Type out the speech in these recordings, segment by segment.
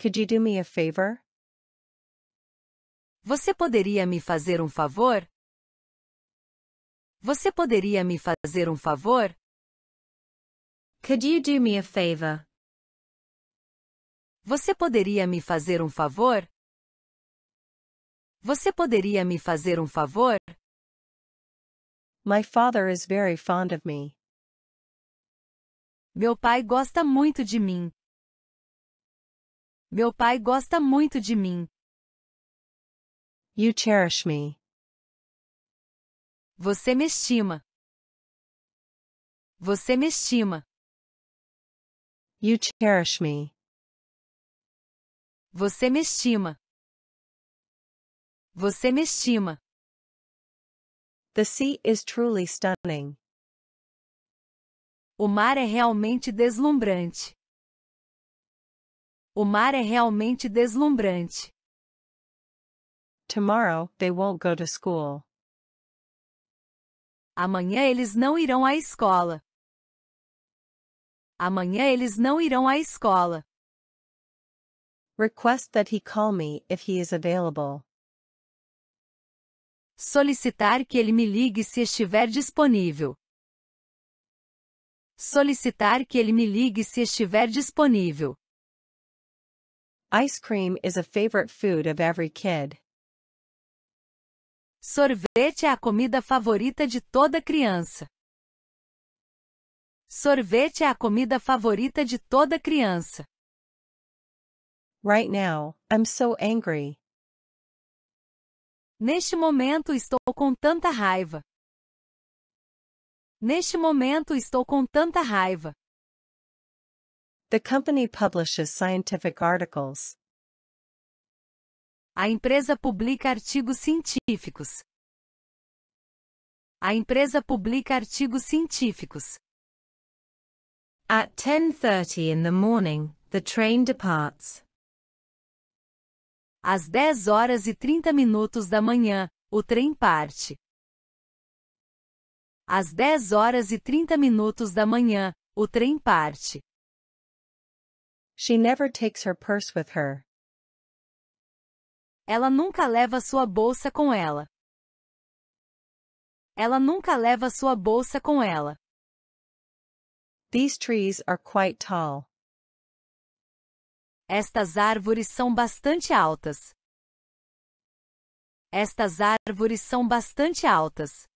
Could you do me a favor? Você poderia me fazer um favor? Você poderia me fazer um favor? Could you do me a favor? Você poderia me fazer um favor? Você poderia me fazer um favor? My father is very fond of me. Meu pai gosta muito de mim. Meu pai gosta muito de mim. You cherish me. Você me estima. Você me estima. You cherish me. Você me estima. Você me estima. The sea is truly stunning. O mar é realmente deslumbrante. O mar é realmente deslumbrante. Tomorrow, they won't go to school. Amanhã eles não irão à escola. Amanhã eles não irão à escola. Request that he call me if he is available. Solicitar que ele me ligue se estiver disponível. Solicitar que ele me ligue se estiver disponível. Ice cream is a favorite food of every kid. Sorvete é a comida favorita de toda criança. Sorvete é a comida favorita de toda criança. Right now, I'm so angry. Neste momento estou com tanta raiva. Neste momento estou com tanta raiva. The company publishes scientific articles. A empresa publica artigos científicos. A empresa publica artigos científicos. At 10:30 in the morning, the train departs. Às 10 horas e 30 minutos da manhã, o trem parte. Às 10 horas e 30 minutos da manhã, o trem parte. She never takes her purse with her. Ela nunca leva sua bolsa com ela. Ela nunca leva sua bolsa com ela. These trees are quite tall. Estas árvores são bastante altas. Estas árvores são bastante altas.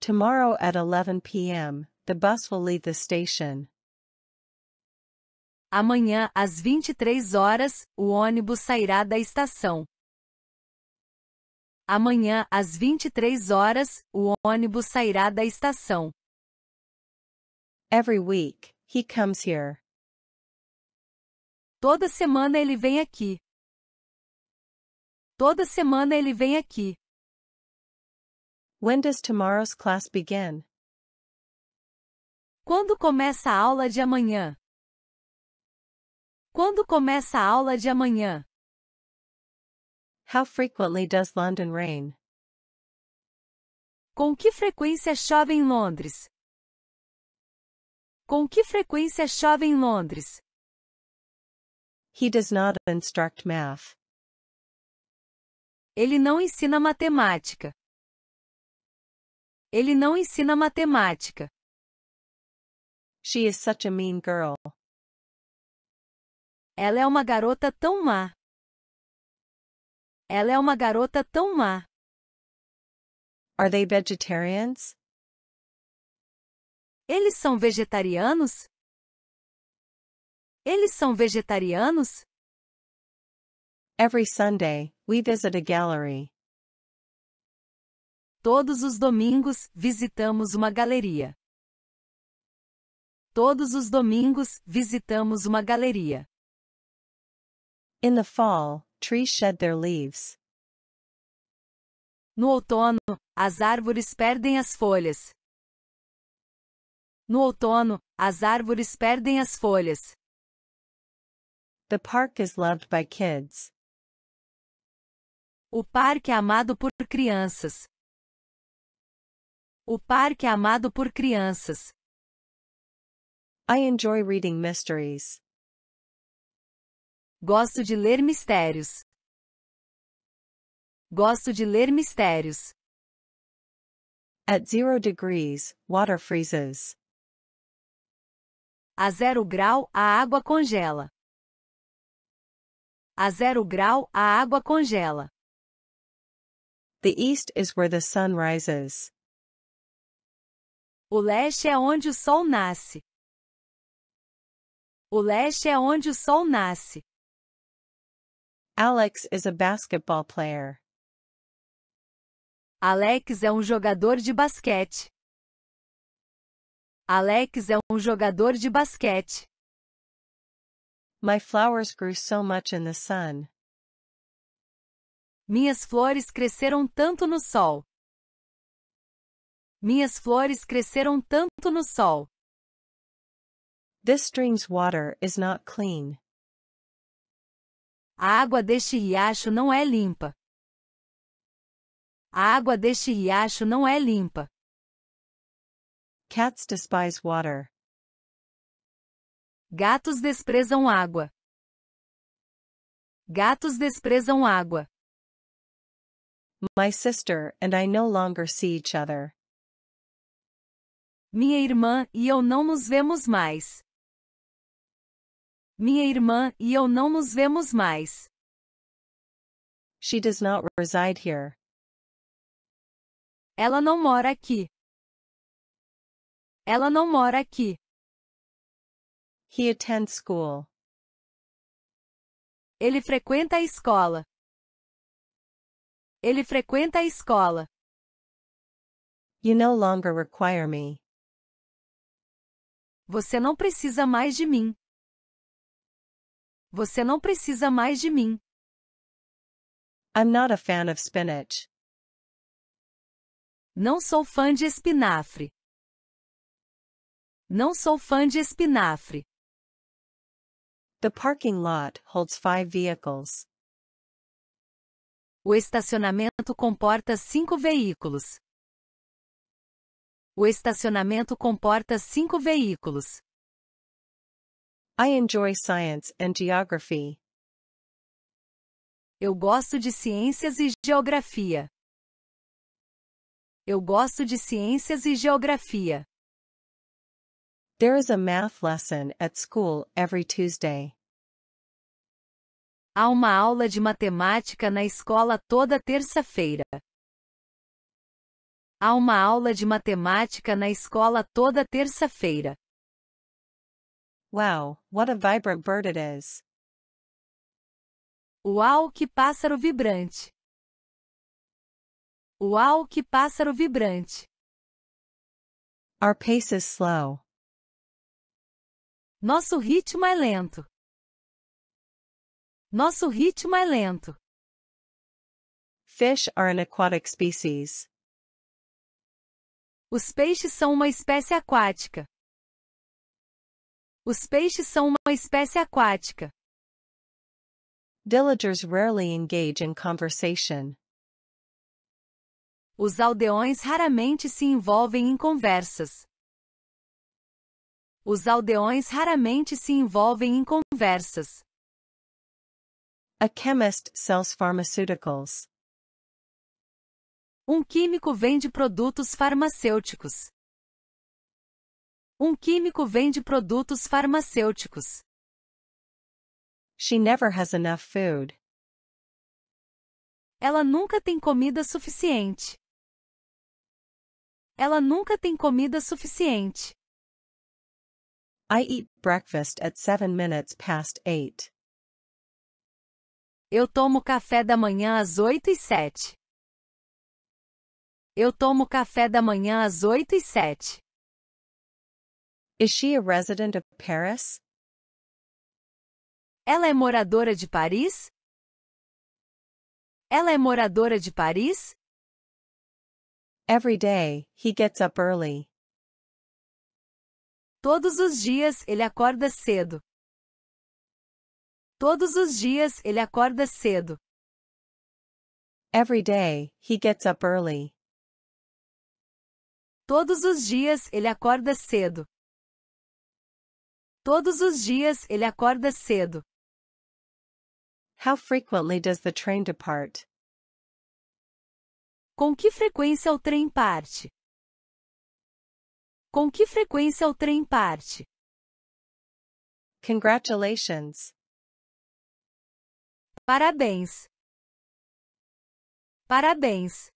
Tomorrow at 11 p.m., the bus will leave the station. Amanhã, às 23 horas, o ônibus sairá da estação. Amanhã, às 23 horas, o ônibus sairá da estação. Every week, he comes here. Toda semana ele vem aqui. Toda semana ele vem aqui. When does tomorrow's class begin? Quando começa a aula de amanhã? Quando começa a aula de amanhã? How frequently does London rain? Com que frequência chove em Londres? Com que frequência chove em Londres? He does not instruct math. Ele não ensina matemática. Ele não ensina matemática. She is such a mean girl. Ela é uma garota tão má. Ela é uma garota tão má. Are they vegetarians? Eles são vegetarianos? Eles são vegetarianos? Every Sunday, we visit a gallery. Todos os domingos, visitamos uma galeria. Todos os domingos, visitamos uma galeria. In the fall, trees shed their leaves. No outono, as árvores perdem as folhas. No outono, as árvores perdem as folhas. The park is loved by kids. O parque é amado por crianças. O parque é amado por crianças. I enjoy reading mysteries. Gosto de ler mistérios. Gosto de ler mistérios. At zero degrees, water freezes. A zero grau, a água congela. A zero grau, a água congela. The east is where the sun rises. O leste é onde o sol nasce. O leste é onde o sol nasce. Alex is a basketball player. Alex é um jogador de basquete. Alex é um jogador de basquete. My flowers grew so much in the sun. Minhas flores cresceram tanto no sol. Minhas flores cresceram tanto no sol. This stream's water is not clean. A água deste riacho não é limpa. A água deste riacho não é limpa. Cats despise water. Gatos desprezam água. Gatos desprezam água. My sister and I no longer see each other. Minha irmã e eu não nos vemos mais. Minha irmã e eu não nos vemos mais. She does not reside here. Ela não mora aqui. Ela não mora aqui. He attends school. Ele frequenta a escola. Ele frequenta a escola. You no longer require me. Você não precisa mais de mim. Você não precisa mais de mim. I'm not a fan of spinach. Não sou fã de espinafre. Não sou fã de espinafre. The parking lot holds five vehicles. O estacionamento comporta cinco veículos. O estacionamento comporta cinco veículos. I enjoy science and geography. Eu gosto de ciências e geografia. Eu gosto de ciências e geografia. There is a math lesson at school every Tuesday. Há uma aula de matemática na escola toda terça-feira. Há uma aula de matemática na escola toda terça-feira. Wow, what a vibrant bird it is. Uau, que pássaro vibrante. Uau, que pássaro vibrante. Our pace is slow. Nosso ritmo é lento. Nosso ritmo é lento. Fish are an aquatic species. Os peixes são uma espécie aquática. Os peixes são uma espécie aquática. Villagers rarely engage in conversation. Os aldeões raramente se envolvem em conversas. Os aldeões raramente se envolvem em conversas. A chemist sells pharmaceuticals. Um químico vende produtos farmacêuticos. Um químico vende produtos farmacêuticos. She never has enough food. Ela nunca tem comida suficiente. Ela nunca tem comida suficiente. I eat breakfast at 7 minutes past 8. Eu tomo café da manhã às 8 e 7. Eu tomo café da manhã às 8 e 7. Is she a resident of Paris? Ela é moradora de Paris? Ela é moradora de Paris? Every day, he gets up early. Todos os dias ele acorda cedo. Todos os dias ele acorda cedo. Every day, he gets up early. Todos os dias ele acorda cedo. Todos os dias ele acorda cedo. How frequently does the train depart? Com que frequência o trem parte? Com que frequência o trem parte? Congratulations. Parabéns. Parabéns.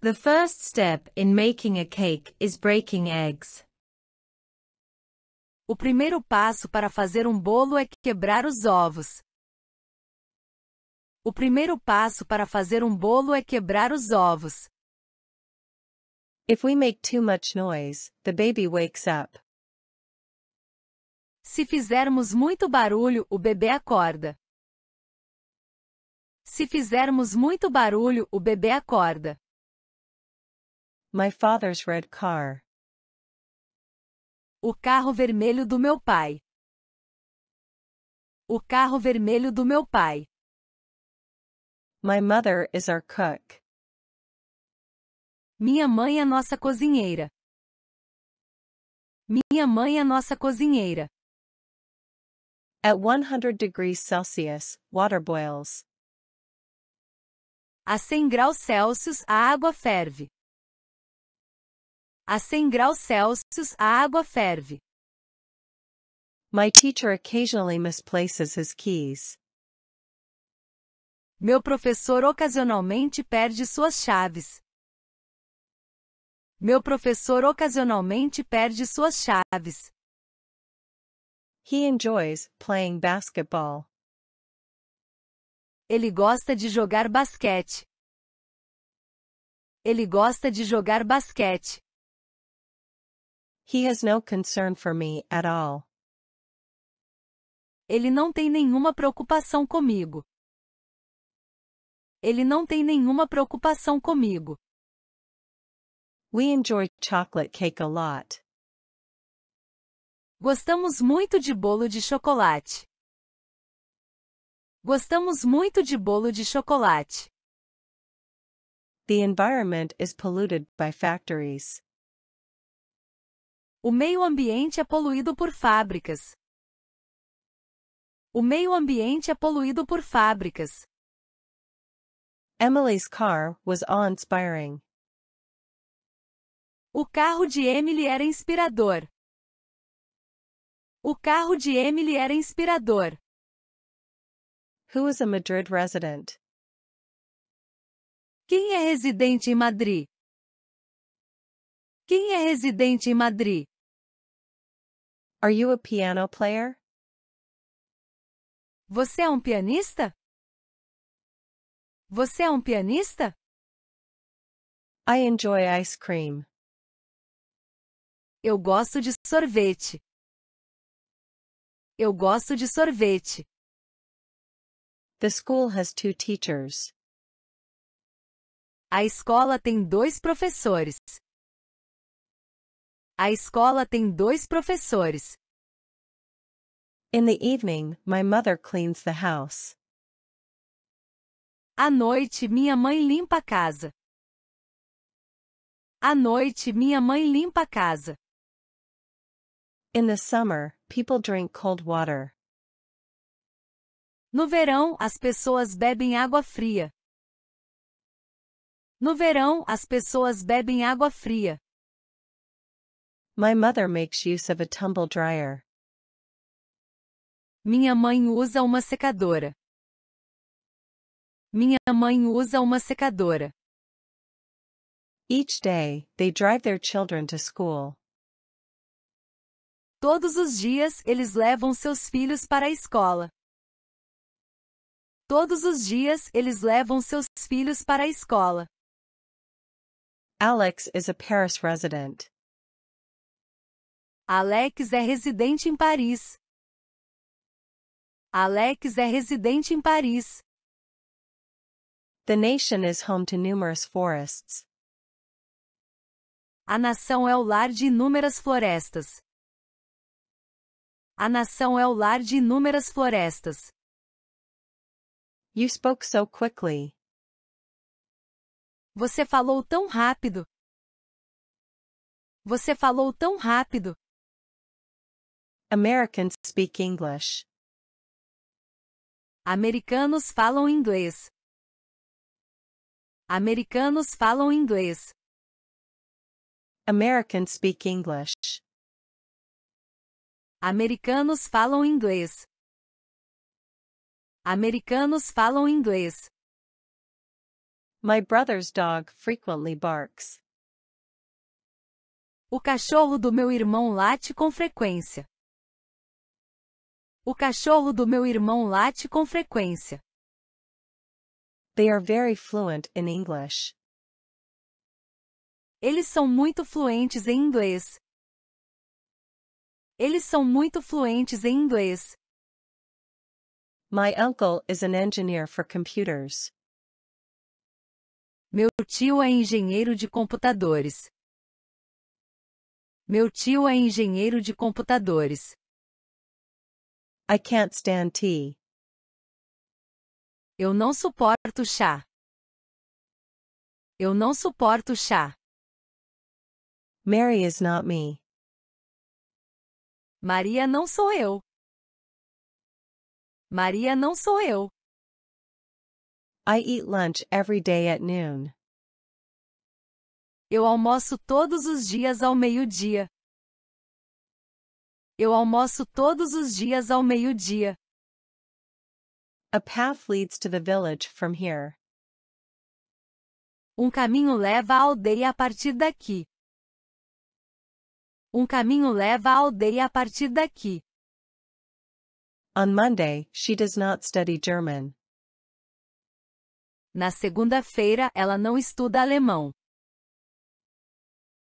The first step in making a cake is breaking eggs. O primeiro passo para fazer um bolo é quebrar os ovos. O primeiro passo para fazer um bolo é quebrar os ovos. If we make too much noise, the baby wakes up. Se fizermos muito barulho, o bebê acorda. Se fizermos muito barulho, o bebê acorda. My father's red car. O carro vermelho do meu pai. O carro vermelho do meu pai. My mother is our cook. Minha mãe é nossa cozinheira. Minha mãe é nossa cozinheira. At 100 degrees Celsius, water boils. A 100 graus Celsius, a água ferve. A 100 graus Celsius, a água ferve. My teacher occasionally misplaces his keys. Meu professor ocasionalmente perde suas chaves. Meu professor ocasionalmente perde suas chaves. He enjoys playing basketball. Ele gosta de jogar basquete. Ele gosta de jogar basquete. He has no concern for me at all. Ele não tem nenhuma preocupação comigo. Ele não tem nenhuma preocupação comigo. We enjoy chocolate cake a lot. Gostamos muito de bolo de chocolate. Gostamos muito de bolo de chocolate. The environment is polluted by factories. O meio ambiente é poluído por fábricas. O meio ambiente é poluído por fábricas. Emily's car was awe-inspiring. O carro de Emily era inspirador. O carro de Emily era inspirador. Who is a Madrid resident? Quem é residente em Madrid? Quem é residente em Madrid? Are you a piano player? Você é um pianista? Você é um pianista? I enjoy ice cream. Eu gosto de sorvete. Eu gosto de sorvete. The school has two teachers. A escola tem dois professores. A escola tem dois professores. In the evening, my mother cleans the house. À noite, minha mãe limpa a casa. À noite, minha mãe limpa a casa. In the summer, people drink cold water. No verão, as pessoas bebem água fria. No verão, as pessoas bebem água fria. My mother makes use of a tumble dryer. Minha mãe usa uma secadora. Minha mãe usa uma secadora. Each day, they drive their children to school. Todos os dias eles levam seus filhos para a escola. Todos os dias eles levam seus filhos para a escola. Alex is a Paris resident. Alex é residente em Paris. Alex é residente em Paris. The nation is home to numerous forests. A nação é o lar de inúmeras florestas. A nação é o lar de inúmeras florestas. You spoke so quickly. Você falou tão rápido. Você falou tão rápido. Americans speak English. Americanos falam inglês. Americanos falam inglês. Americans speak English. Americanos falam inglês. Americanos falam inglês. My brother's dog frequently barks. O cachorro do meu irmão late com frequência. O cachorro do meu irmão late com frequência. They are very fluent in English. Eles são muito fluentes em inglês. Eles são muito fluentes em inglês. My uncle is an engineer for computers. Meu tio é engenheiro de computadores. Meu tio é engenheiro de computadores. I can't stand tea. Eu não suporto chá. Eu não suporto chá. Mary is not me. Maria não sou eu. Maria não sou eu. I eat lunch every day at noon. Eu almoço todos os dias ao meio-dia. Eu almoço todos os dias ao meio-dia. A path leads to the village from here. Um caminho leva à aldeia a partir daqui. Um caminho leva à aldeia a partir daqui. On Monday, she does not study German. Na segunda-feira, ela não estuda alemão.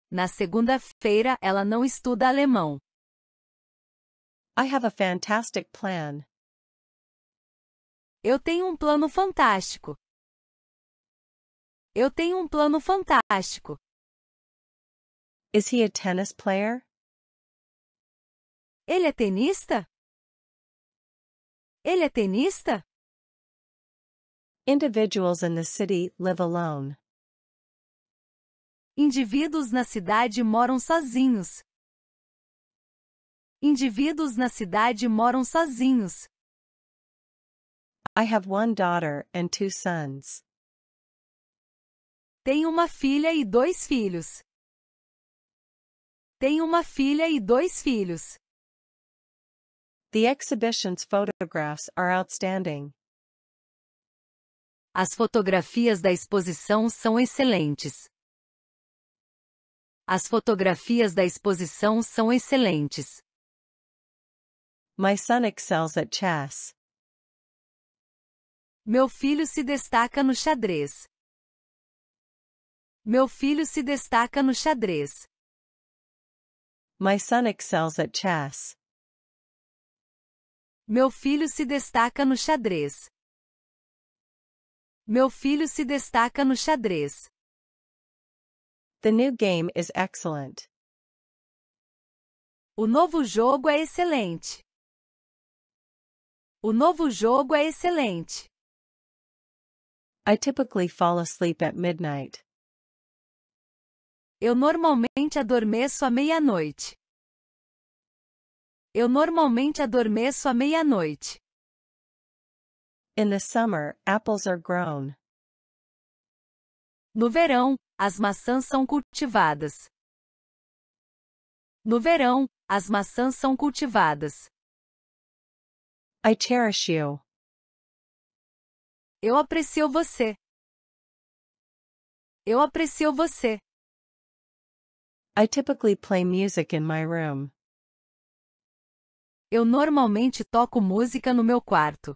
Na segunda-feira, ela não estuda alemão. I have a fantastic plan. Eu tenho um plano fantástico. Eu tenho um plano fantástico. Is he a tennis player? Ele é tenista? Ele é tenista? Individuals in the city live alone. Indivíduos na cidade moram sozinhos. Indivíduos na cidade moram sozinhos. I have one daughter and two sons. Tenho uma filha e dois filhos. Tenho uma filha e dois filhos. The exhibition's photographs are outstanding. As fotografias da exposição são excelentes. As fotografias da exposição são excelentes. My son excels at chess. Meu filho se destaca no xadrez. Meu filho se destaca no xadrez. My son excels at chess. Meu filho se destaca no xadrez. Meu filho se destaca no xadrez. The new game is excellent. O novo jogo é excelente. O novo jogo é excelente. I typically fall asleep at midnight. Eu normalmente adormeço à meia-noite. Eu normalmente adormeço à meia-noite. In the summer, apples are grown. No verão, as maçãs são cultivadas. No verão, as maçãs são cultivadas. I cherish you. Eu aprecio você. Eu aprecio você. I typically play music in my room. Eu normalmente toco música no meu quarto.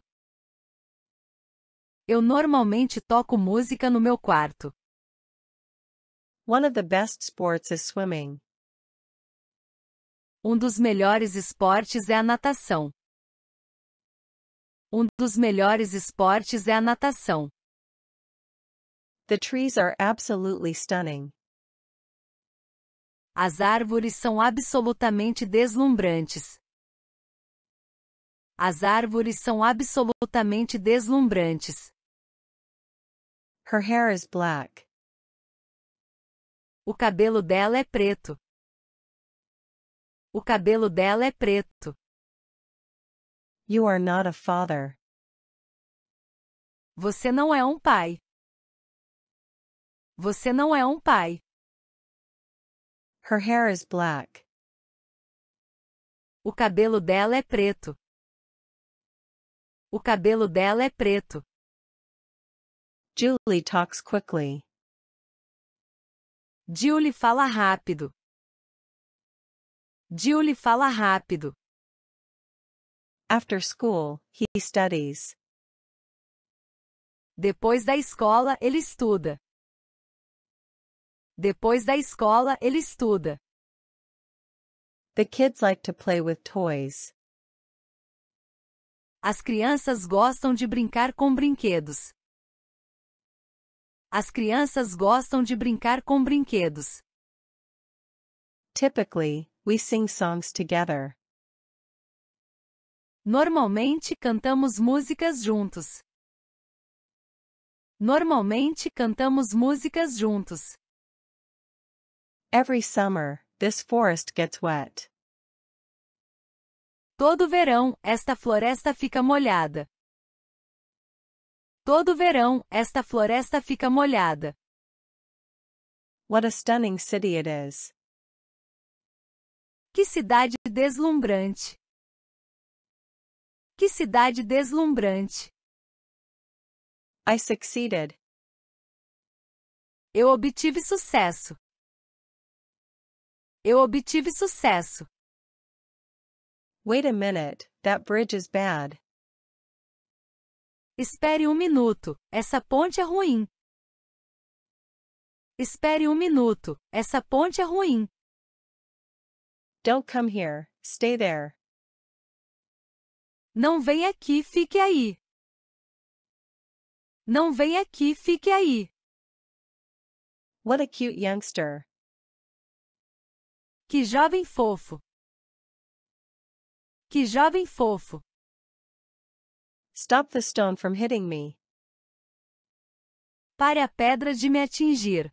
Eu normalmente toco música no meu quarto. One of the best sports is swimming. Um dos melhores esportes é a natação. Um dos melhores esportes é a natação. The trees are absolutely stunning. As árvores são absolutamente deslumbrantes. As árvores são absolutamente deslumbrantes. Her hair is black. O cabelo dela é preto. O cabelo dela é preto. You are not a father. Você não é um pai. Você não é um pai. Her hair is black. O cabelo dela é preto. O cabelo dela é preto. Julie talks quickly. Julie fala rápido. Julie fala rápido. After school, he studies. Depois da escola, ele estuda. Depois da escola, ele estuda. The kids like to play with toys. As crianças gostam de brincar com brinquedos. As crianças gostam de brincar com brinquedos. Typically, we sing songs together. Normalmente cantamos músicas juntos. Normalmente cantamos músicas juntos. Every summer, this forest gets wet. Todo verão, esta floresta fica molhada. Todo verão, esta floresta fica molhada. What a stunning city it is. Que cidade deslumbrante. Que cidade deslumbrante! I succeeded. Eu obtive sucesso. Eu obtive sucesso. Wait a minute, that bridge is bad. Espere um minuto, essa ponte é ruim. Espere um minuto, essa ponte é ruim. Don't come here, stay there. Não vem aqui, fique aí. Não vem aqui, fique aí. What a cute youngster. Que jovem fofo. Que jovem fofo. Stop the stone from hitting me. Pare a pedra de me atingir.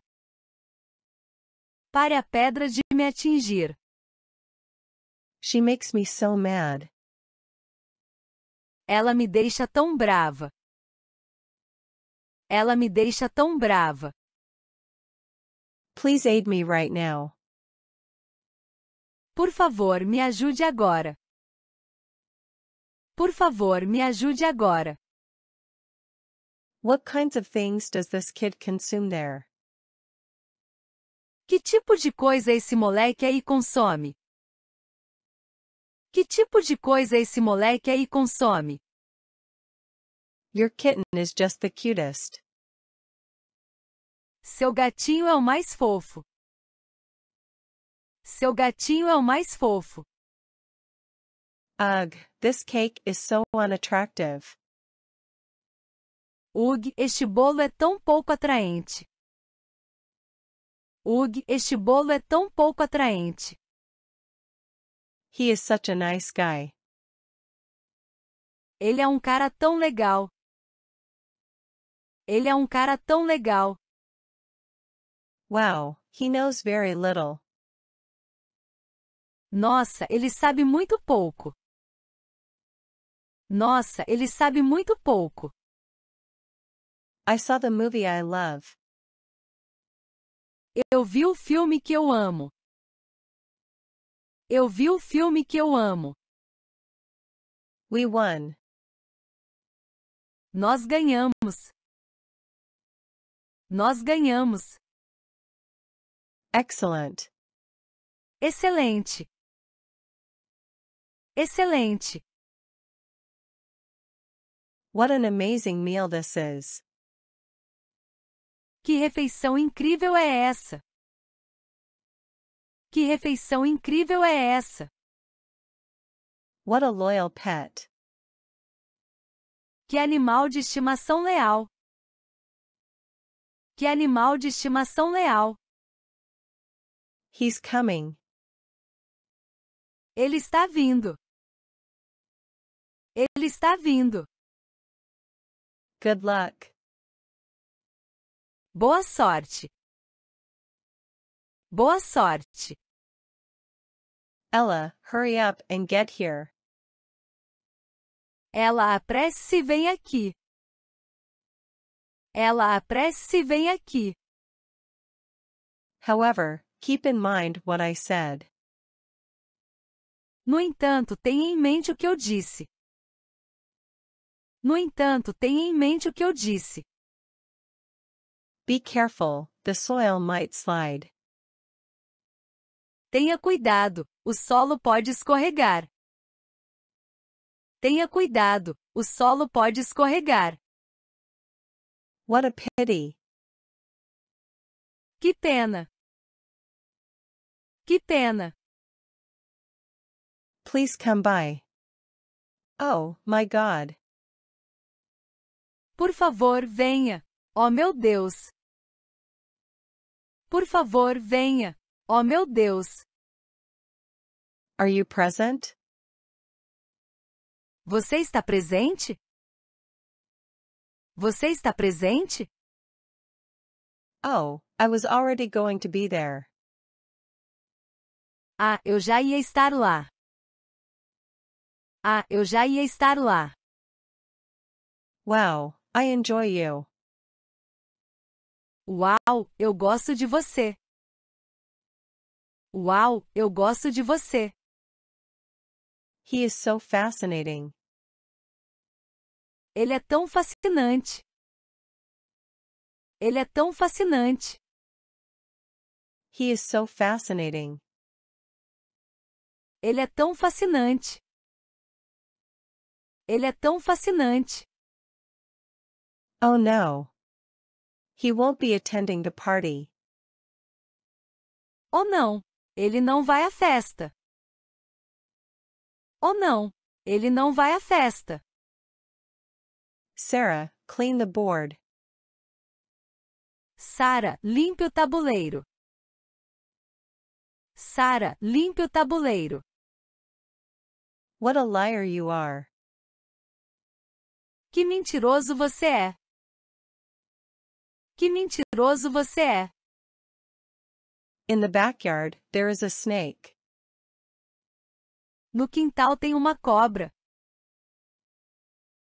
Pare a pedra de me atingir. She makes me so mad. Ela me deixa tão brava. Ela me deixa tão brava. Please aid me right now. Por favor, me ajude agora. Por favor, me ajude agora. What kinds of things does this kid consume there? Que tipo de coisa esse moleque aí consome? Que tipo de coisa esse moleque aí consome? Your kitten is just the cutest. Seu gatinho é o mais fofo. Seu gatinho é o mais fofo. Ugh, this cake is so unattractive. Ugh, este bolo é tão pouco atraente. Ugh, este bolo é tão pouco atraente. He is such a nice guy. Ele é um cara tão legal. Ele é um cara tão legal. Wow, he knows very little. Nossa, ele sabe muito pouco. Nossa, ele sabe muito pouco. I saw the movie I love. Eu vi o filme que eu amo. Eu vi o filme que eu amo. We won. Nós ganhamos. Nós ganhamos. Excellent. Excelente. Excelente. What an amazing meal this is. Que refeição incrível é essa? Que refeição incrível é essa? What a loyal pet. Que animal de estimação leal. Que animal de estimação leal. He's coming. Ele está vindo. Ele está vindo. Good luck. Boa sorte. Boa sorte. Ella, hurry up and get here. Ela apresse-se vem aqui. Ela apresse-se vem aqui. However, keep in mind what I said. No entanto, tenha em mente o que eu disse. No entanto, tenha em mente o que eu disse. Be careful, the soil might slide. Tenha cuidado, o solo pode escorregar. Tenha cuidado, o solo pode escorregar. What a pity. Que pena. Que pena. Please come by. Oh, my God. Por favor, venha. Oh, meu Deus. Por favor, venha. Oh meu Deus! Are you present? Você está presente? Você está presente? Oh, I was already going to be there. Ah, eu já ia estar lá. Ah, eu já ia estar lá. Wow, I enjoy you. Uau, eu gosto de você. Uau, eu gosto de você. He is so fascinating. Ele é tão fascinante. Ele é tão fascinante. He is so fascinating. Ele é tão fascinante. Ele é tão fascinante. Oh no. He won't be attending the party. Oh não. Ele não vai à festa. Ou não, ele não vai à festa. Sarah, clean the board. Sarah, limpe o tabuleiro. Sarah, limpe o tabuleiro. What a liar you are. Que mentiroso você é. Que mentiroso você é. In the backyard, there is a snake. No quintal tem uma cobra.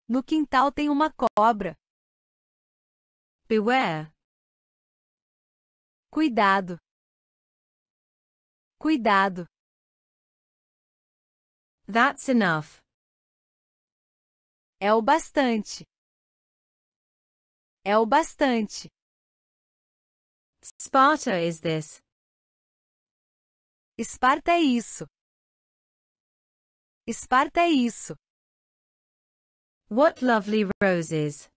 No quintal tem uma cobra. Beware. Cuidado. Cuidado. That's enough. É o bastante. É o bastante. Sparta is this. Esparta é isso. Esparta é isso. What lovely roses.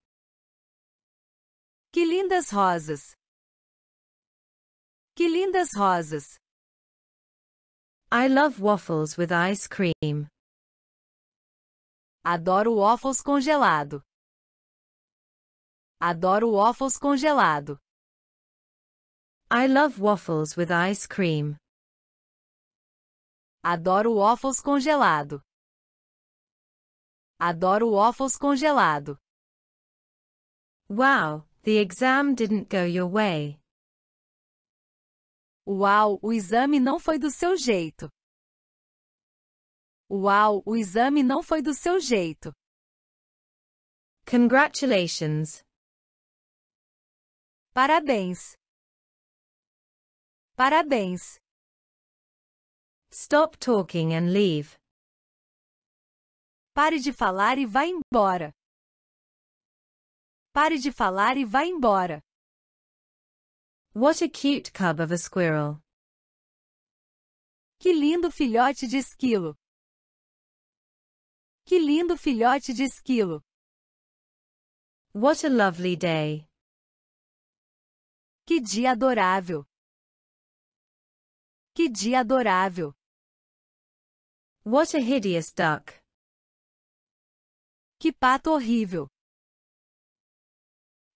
Que lindas rosas. Que lindas rosas. I love waffles with ice cream. Adoro waffles congelado. Adoro waffles congelado. I love waffles with ice cream. Adoro waffles congelado. Adoro waffles congelado. Wow, the exam didn't go your way. Uau, o exame não foi do seu jeito. Uau, o exame não foi do seu jeito. Congratulations. Parabéns. Parabéns. Stop talking and leave. Pare de falar e vá embora. Pare de falar e vá embora. What a cute cub of a squirrel. Que lindo filhote de esquilo. Que lindo filhote de esquilo. What a lovely day. Que dia adorável. Que dia adorável. What a hideous duck. Que pato horrível.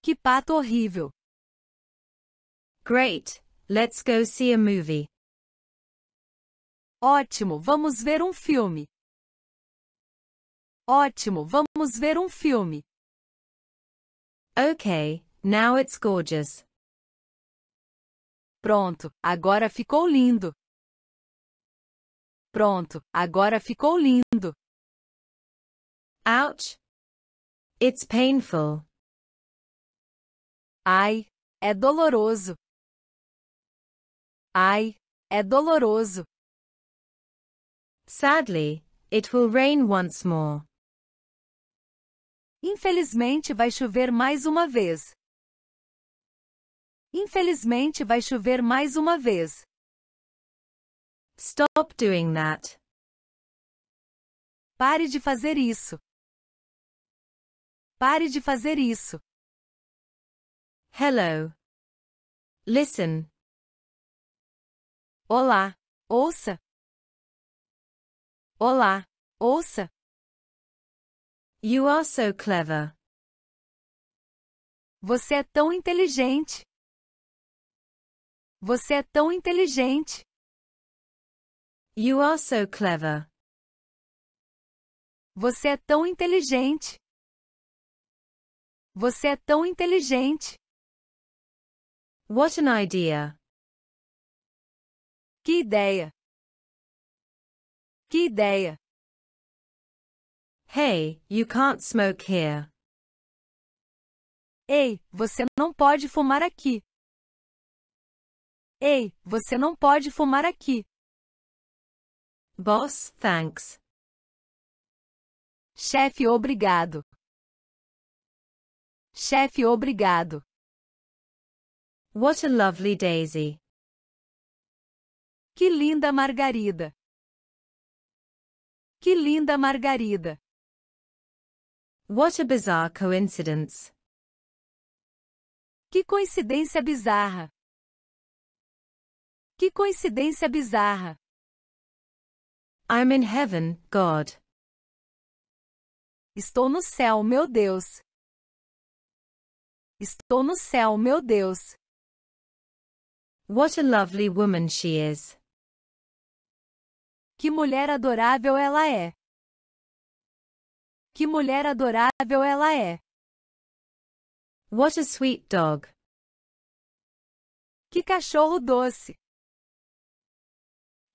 Que pato horrível. Great. Let's go see a movie. Ótimo, vamos ver um filme. Ótimo, vamos ver um filme. Okay, now it's gorgeous. Pronto, agora ficou lindo. Pronto, agora ficou lindo. Ouch. It's painful. Ai, é doloroso. Ai, é doloroso. Sadly, it will rain once more. Infelizmente vai chover mais uma vez. Infelizmente vai chover mais uma vez. Stop doing that. Pare de fazer isso. Pare de fazer isso. Hello. Listen. Olá, ouça. Olá, ouça. You are so clever. Você é tão inteligente. Você é tão inteligente. You are so clever. Você é tão inteligente. Você é tão inteligente. What an idea. Que ideia. Que ideia. Hey, you can't smoke here. Ei, você não pode fumar aqui. Ei, você não pode fumar aqui. Boss, thanks. Chefe, obrigado. Chefe, obrigado. What a lovely daisy. Que linda margarida. Que linda margarida. What a bizarre coincidence. Que coincidência bizarra. Que coincidência bizarra. I'm in heaven, God. Estou no céu, meu Deus. Estou no céu, meu Deus. What a lovely woman she is. Que mulher adorável ela é. Que mulher adorável ela é. What a sweet dog. Que cachorro doce.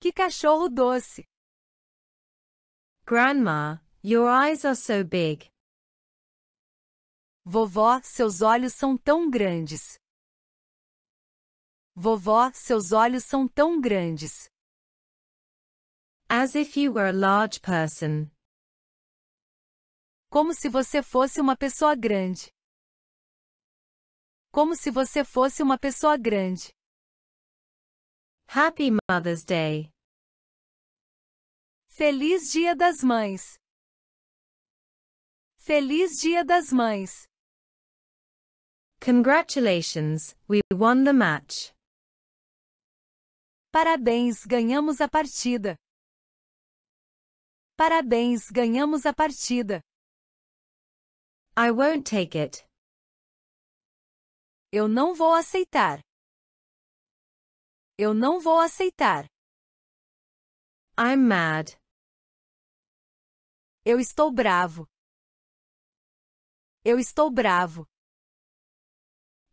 Que cachorro doce. Grandma, your eyes are so big. Vovó, seus olhos são tão grandes. Vovó, seus olhos são tão grandes. As if you were a large person. Como se você fosse uma pessoa grande. Como se você fosse uma pessoa grande. Happy Mother's Day. Feliz Dia das Mães. Feliz Dia das Mães. Congratulations, we won the match. Parabéns, ganhamos a partida. Parabéns, ganhamos a partida. I won't take it. Eu não vou aceitar. Eu não vou aceitar. I'm mad. Eu estou bravo. Eu estou bravo.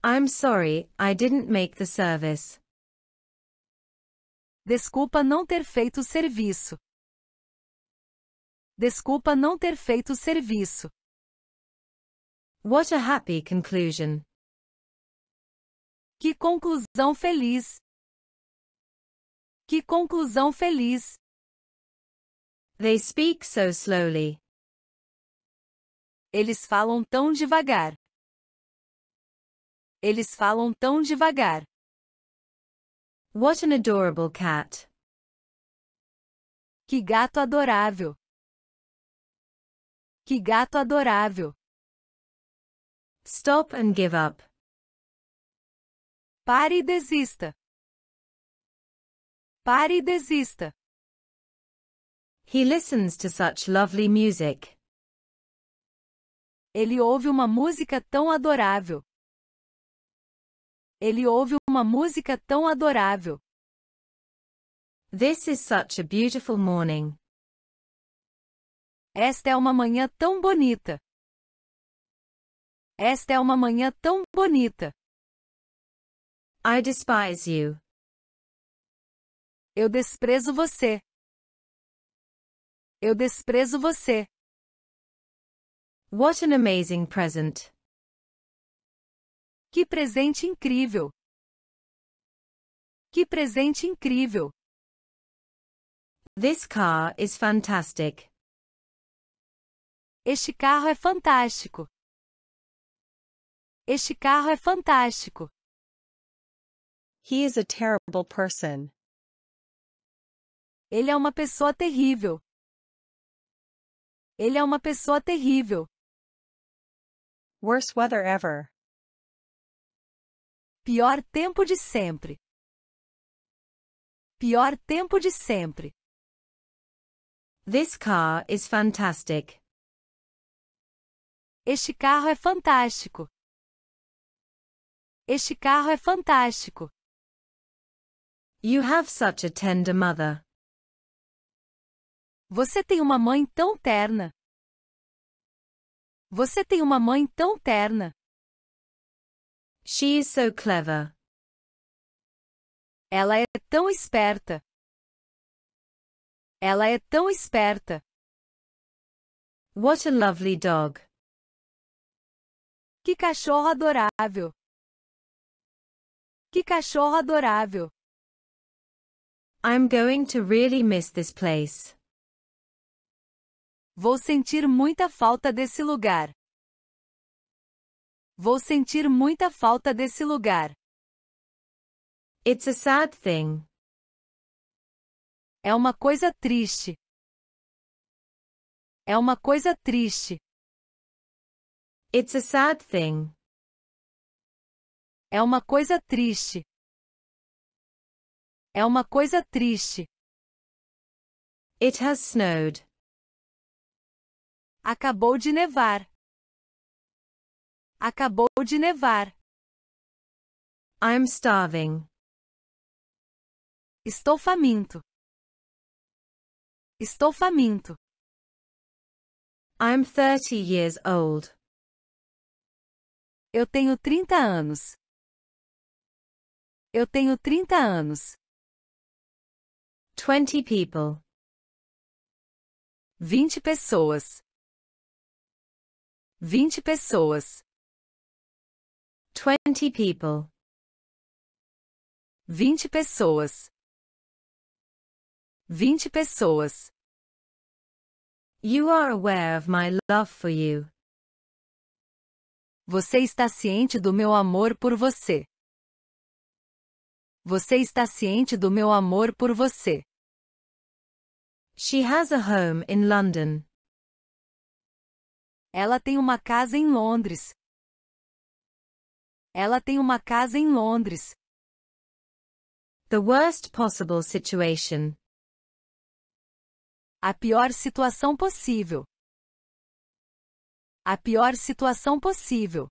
I'm sorry, I didn't make the service. Desculpa não ter feito o serviço. Desculpa não ter feito o serviço. What a happy conclusion. Que conclusão feliz. Que conclusão feliz. They speak so slowly. Eles falam tão devagar. Eles falam tão devagar. What an adorable cat. Que gato adorável. Que gato adorável. Stop and give up. Pare e desista. Pare e desista. He listens to such lovely music. Ele ouve uma música tão adorável. Ele ouve uma música tão adorável. This is such a beautiful morning. Esta é uma manhã tão bonita. Esta é uma manhã tão bonita. I despise you. Eu desprezo você. Eu desprezo você. What an amazing present. Que presente incrível. Que presente incrível. This car is fantastic. Este carro é fantástico. Este carro é fantástico. He is a terrible person. Ele é uma pessoa terrível. Ele é uma pessoa terrível. Worst weather ever. Pior tempo de sempre. Pior tempo de sempre. This car is fantastic. Este carro é fantástico. Este carro é fantástico. You have such a tender mother. Você tem uma mãe tão terna. Você tem uma mãe tão terna. She is so clever. Ela é tão esperta. Ela é tão esperta. What a lovely dog. Que cachorro adorável. Que cachorro adorável. I'm going to really miss this place. Vou sentir muita falta desse lugar. Vou sentir muita falta desse lugar. It's a sad thing. É uma coisa triste. É uma coisa triste. It's a sad thing. É uma coisa triste. É uma coisa triste. It has snowed. Acabou de nevar. Acabou de nevar. I'm starving. Estou faminto. Estou faminto. I'm 30 years old. Eu tenho 30 anos. Eu tenho 30 anos. 20 people. 20 pessoas. 20 pessoas. 20 people. 20 pessoas. 20 pessoas. You are aware of my love for you. Você está ciente do meu amor por você. Você está ciente do meu amor por você. She has a home in London. Ela tem uma casa em Londres. Ela tem uma casa em Londres. The worst possible situation. A pior situação possível. A pior situação possível.